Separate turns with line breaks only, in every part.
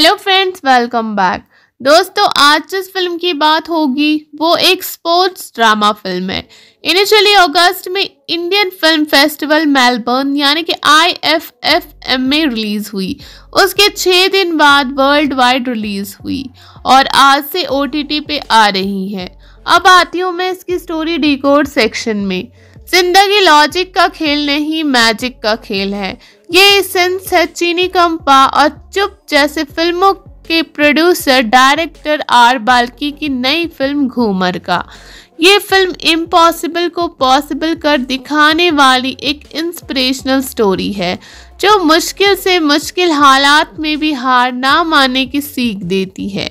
hello friends welcome back दोस्तों आज जिस फिल्म की बात होगी वो एक स्पोर्ट्स ड्रामा फिल्म है इनिशियली अगस्त में इंडियन फिल्म फेस्टिवल मेलबर्न यानी कि आई में रिलीज़ हुई उसके छः दिन बाद वर्ल्ड वाइड रिलीज़ हुई और आज से ओ पे आ रही है अब आती हूँ मैं इसकी स्टोरी डिकोड सेक्शन में जिंदगी लॉजिक का खेल नहीं मैजिक का खेल है ये एसेंस है चीनी कंपा और चुप जैसे फिल्मों के प्रोड्यूसर डायरेक्टर आर बाल्की की नई फिल्म घूमर का ये फिल्म इम्पॉसिबल को पॉसिबल कर दिखाने वाली एक इंस्पिरेशनल स्टोरी है जो मुश्किल से मुश्किल हालात में भी हार ना मानने की सीख देती है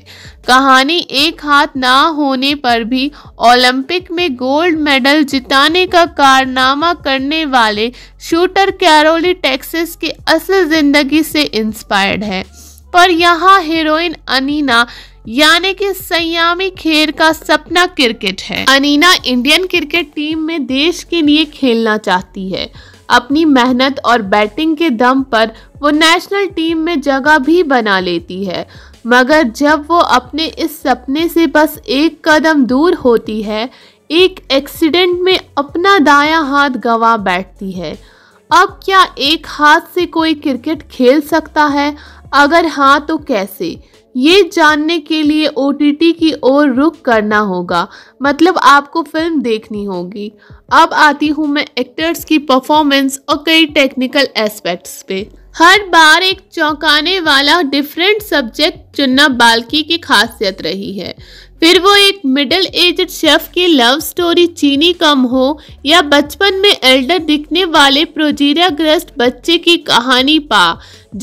कहानी एक हाथ ना होने पर भी ओलंपिक में गोल्ड मेडल जिताने का कारनामा करने वाले शूटर कैरोली टेक्सिस की असल जिंदगी से इंस्पायर्ड है पर यहाँ हीरोइन अनीना यानी कि सयामी खेर का सपना क्रिकेट है अनीना इंडियन क्रिकेट टीम में देश के लिए खेलना चाहती है अपनी मेहनत और बैटिंग के दम पर वो नेशनल टीम में जगह भी बना लेती है मगर जब वो अपने इस सपने से बस एक कदम दूर होती है एक एक्सीडेंट में अपना दायां हाथ गंवा बैठती है अब क्या एक हाथ से कोई क्रिकेट खेल सकता है अगर हाँ तो कैसे ये जानने के लिए ओ की ओर रुख करना होगा मतलब आपको फिल्म देखनी होगी अब आती हूँ मैं एक्टर्स की परफॉर्मेंस और कई टेक्निकल एस्पेक्ट्स पे हर बार एक चौंकाने वाला डिफरेंट सब्जेक्ट चुनना बाल्की की खासियत रही है फिर वो एक मिडिल एजड शेफ की लव स्टोरी चीनी कम हो या बचपन में एल्डर दिखने वाले प्रोजीरिया ग्रस्त बच्चे की कहानी पा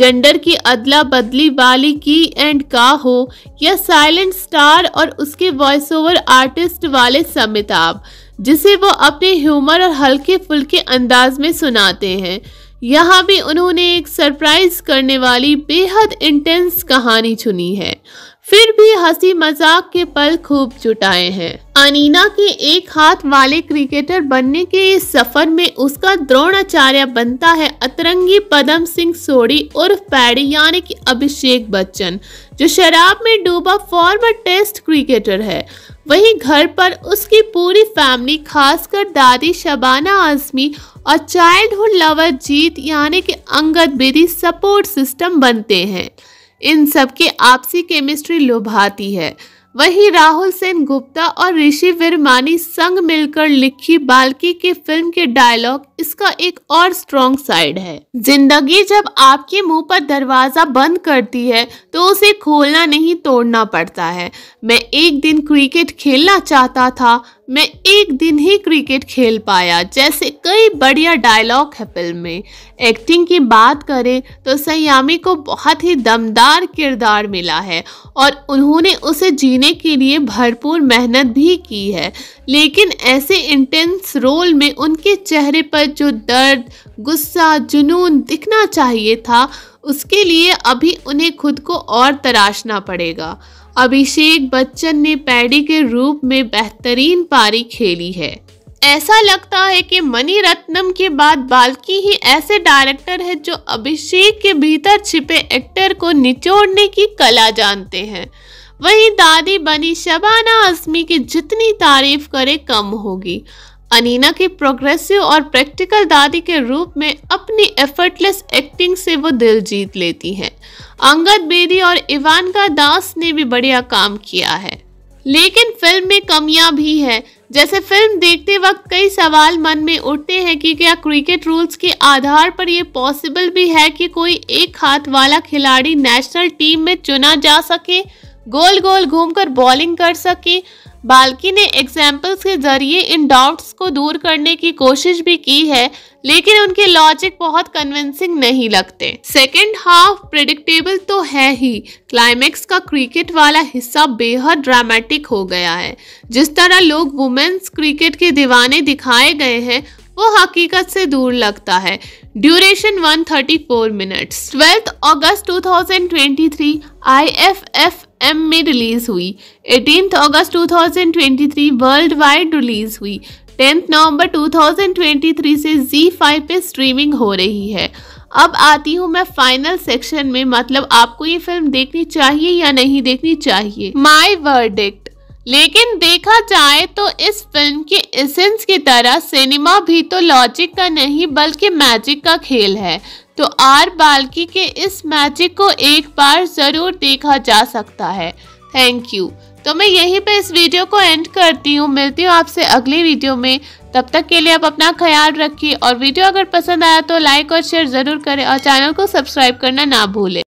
जेंडर की अदला बदली वाली की एंड का हो या साइलेंट स्टार और उसके वॉइस ओवर आर्टिस्ट वाले समिताब जिसे वो अपने ह्यूमर और हल्के फुल्के अंदाज में सुनाते हैं यहाँ भी उन्होंने एक सरप्राइज करने वाली बेहद इंटेंस कहानी चुनी है फिर भी हंसी मजाक के पल खूब जुटाए हैं अनीना के एक हाथ वाले क्रिकेटर बनने के इस सफर में उसका द्रोणाचार्य बनता है अतरंगी पदम सिंह सोड़ी उर्फ पैडी यानी कि अभिषेक बच्चन जो शराब में डूबा फॉर्मर टेस्ट क्रिकेटर है वहीं घर पर उसकी पूरी फैमिली खासकर दादी शबाना आजमी और चाइल्डहुड लवर जीत यानी कि अंगद बेदी सपोर्ट सिस्टम बनते हैं इन सब की आपसी केमिस्ट्री लुभाती है वहीं राहुल सेन गुप्ता और ऋषि विरमानी संग मिलकर लिखी बालकी की फिल्म के डायलॉग इसका एक और स्ट्रॉन्ग साइड है जिंदगी जब आपके मुंह पर दरवाजा बंद करती है तो उसे खोलना नहीं तोड़ना पड़ता है मैं एक दिन क्रिकेट खेलना चाहता था मैं एक दिन ही क्रिकेट खेल पाया जैसे कई बढ़िया डायलॉग है फिल्म में एक्टिंग की बात करें तो सयामी को बहुत ही दमदार किरदार मिला है और उन्होंने उसे जीने के लिए भरपूर मेहनत भी की है लेकिन ऐसे इंटेंस रोल में उनके चेहरे पर जो दर्द गुस्सा जुनून दिखना चाहिए था उसके लिए अभी उन्हें खुद को और तराशना पड़ेगा अभिषेक बच्चन ने पैडी के रूप में बेहतरीन पारी खेली है ऐसा लगता है कि मनी रत्नम के बाद बाल्की ही ऐसे डायरेक्टर हैं जो अभिषेक के भीतर छिपे एक्टर को निचोड़ने की कला जानते हैं वहीं दादी बनी शबाना आजमी की जितनी तारीफ करे कम होगी अनीना की प्रोग्रेसिव और प्रैक्टिकल दादी के रूप में अपनी एफर्टलेस एक्टिंग से वो दिल जीत लेती हैं अंगद बेदी और इवानका दास ने भी बढ़िया काम किया है लेकिन फिल्म में कमियां भी हैं जैसे फिल्म देखते वक्त कई सवाल मन में उठते हैं कि क्या क्रिकेट रूल्स के आधार पर यह पॉसिबल भी है कि कोई एक हाथ वाला खिलाड़ी नेशनल टीम में चुना जा सके गोल गोल घूमकर बॉलिंग कर सके बाल्की ने एग्जाम्पल्स के जरिए इन डाउट्स को दूर करने की कोशिश भी की है लेकिन उनके लॉजिक बहुत कन्विंसिंग नहीं लगते सेकेंड हाफ प्रिडिक्टेबल तो है ही क्लाइमैक्स का क्रिकेट वाला हिस्सा बेहद ड्रामेटिक हो गया है जिस तरह लोग वुमेन्स क्रिकेट के दीवाने दिखाए गए हैं वो हकीकत से दूर लगता है ड्यूरेशन 134 मिनट्स 12 अगस्त 2023 आईएफएफ एम में रिलीज हुई एटीन अगस्त 2023 वर्ल्ड वाइड रिलीज हुई टेंथ नवंबर 2023 से जी फाइव पे स्ट्रीमिंग हो रही है अब आती हूँ मैं फाइनल सेक्शन में मतलब आपको ये फिल्म देखनी चाहिए या नहीं देखनी चाहिए माई वर्डिक्ट लेकिन देखा जाए तो इस फिल्म के एसेंस की तरह सिनेमा भी तो लॉजिक का नहीं बल्कि मैजिक का खेल है तो आर बाल्की के इस मैजिक को एक बार ज़रूर देखा जा सकता है थैंक यू तो मैं यहीं पे इस वीडियो को एंड करती हूँ मिलती हूँ आपसे अगली वीडियो में तब तक के लिए आप अपना ख्याल रखिए और वीडियो अगर पसंद आया तो लाइक और शेयर ज़रूर करें और चैनल को सब्सक्राइब करना ना भूलें